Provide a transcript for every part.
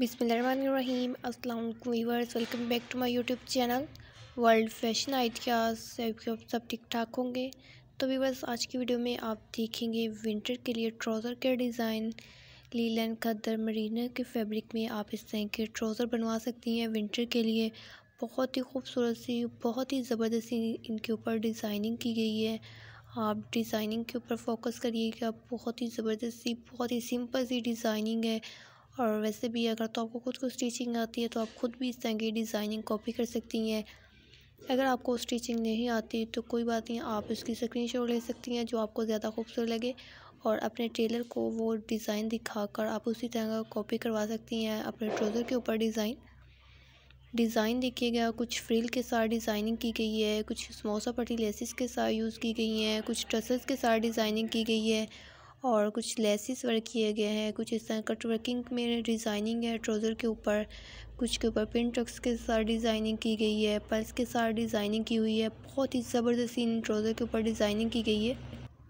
बिसमीम अस्सलाम viewers welcome back to my YouTube channel World Fashion Ideas सब सब ठीक ठाक होंगे तो वीवर्स आज की वीडियो में आप देखेंगे विंटर के लिए ट्राउज़र के डिज़ाइन लीलन खदर मरीना के फैब्रिक में आप इस तरह के ट्राउज़र बनवा सकती हैं विंटर के लिए बहुत ही खूबसूरत सी बहुत ही ज़बरदस्ती इनके ऊपर डिज़ाइनिंग की गई है आप डिज़ाइनिंग के ऊपर फोकस करिएगा बहुत ही ज़बरदस्ती बहुत ही सिंपल सी डिज़ाइनिंग है और वैसे भी अगर तो आपको खुद को स्टिचिंग आती है तो आप खुद भी इस तरह की डिज़ाइनिंग कॉपी कर सकती हैं अगर आपको स्टिचिंग नहीं आती तो कोई बात नहीं आप उसकी शॉट ले सकती हैं जो आपको ज़्यादा खूबसूरत लगे और अपने टेलर को वो डिज़ाइन दिखाकर आप उसी तरह का कॉपी करवा सकती हैं अपने ट्रोज़र के ऊपर डिज़ाइन डिज़ाइन देखिएगा कुछ फ्रिल के साथ डिज़ाइनिंग की गई है कुछ समोसा पट्टी लेसिस के साथ यूज़ की गई हैं कुछ ट्रसेस के साथ डिज़ाइनिंग की गई है और कुछ लेसिस वर्क किए गए हैं कुछ इस तरह कट वर्किंग में डिज़ाइनिंग है ट्राउज़र के ऊपर कुछ के ऊपर पिन ट्रक्स के साथ डिज़ाइनिंग की गई है पर्स के साथ डिज़ाइनिंग की हुई है बहुत ही ज़बरदस्ती इन ट्राउज़र के ऊपर डिज़ाइनिंग की गई है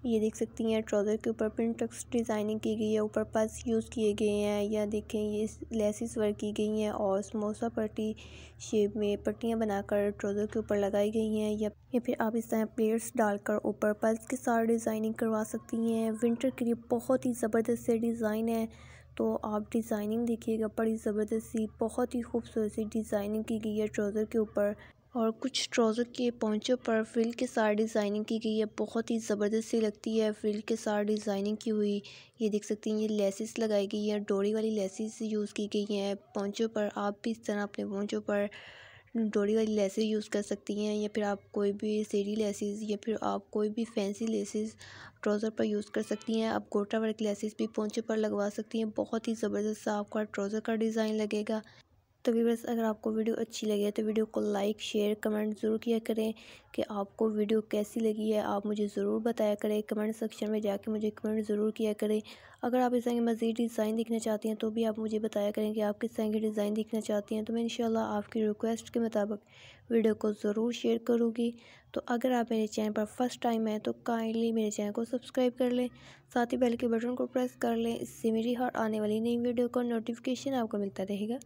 ये देख सकती हैं ट्राउज़र के ऊपर प्रिंटक्स डिज़ाइनिंग की गई है ऊपर पर्स यूज़ किए गए हैं या देखें ये लेसिस वर्क की गई हैं और समोसा पट्टी शेप में पट्टियाँ बनाकर ट्राउज़र के ऊपर लगाई गई हैं या या फिर आप इस तरह प्लेयर्स डालकर ऊपर पल्स के साथ डिज़ाइनिंग करवा सकती हैं विंटर के लिए बहुत ही ज़बरदस्त से डिज़ाइन है तो आप डिज़ाइनिंग देखिएगा बड़ी ज़बरदस्त सी बहुत ही खूबसूरत सी डिज़ाइनिंग की गई है ट्राउज़र के ऊपर और कुछ ट्राउज़र के पहुँचों पर फ्रिल के साथ डिज़ाइनिंग की गई है बहुत ही ज़बरदस्त सी लगती है फ्रिल के साथ डिज़ाइनिंग की हुई ये देख सकते हैं ये लेसिस लगाई गई है डोरी वाली लेसिस यूज़ की गई हैं पहुँचों पर आप भी इस तरह अपने पहुँचों पर डोरी वाली लेसिस यूज़ कर सकती हैं या फिर आप कोई भी सीढ़ी लेसेस या फिर आप कोई भी फैंसी लेसिस ट्राउज़र पर यूज़ कर सकती हैं आप गोटा वर्क लेसिस भी पहुँचे पर लगवा सकती हैं बहुत ही ज़बरदस्त आपका ट्राउज़र का डिज़ाइन लगेगा तो वीवर्स अगर आपको वीडियो अच्छी लगी है तो वीडियो को लाइक शेयर कमेंट ज़रूर किया करें कि आपको वीडियो कैसी लगी है आप मुझे ज़रूर बताया करें कमेंट सेक्शन में जाके मुझे कमेंट ज़रूर किया करें अगर आप इस तरह मज़ीद डिज़ाइन देखना चाहती हैं तो भी आप मुझे बताया करें कि आप किस तरह की डिज़ाइन देखना चाहती हैं तो मैं इन आपकी रिक्वेस्ट के मुताबिक वीडियो को ज़रूर शेयर करूँगी तो अगर आप मेरे चैनल पर फर्स्ट टाइम आए तो काइंडली मेरे चैनल को सब्सक्राइब कर लें साथ ही बेल के बटन को प्रेस कर लें इससे मेरी हर आने वाली नई वीडियो का नोटिफिकेशन आपको मिलता रहेगा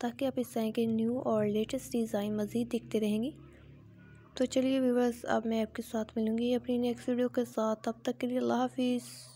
ताकि आप इस तरह के न्यू और लेटेस्ट डिज़ाइन मज़ीद दिखते रहेंगी तो चलिए व्यूवर्स अब मैं आपके साथ मिलूँगी अपनी नेक्स्ट वीडियो के साथ तब तक के लिए अल्लाह हाफिज़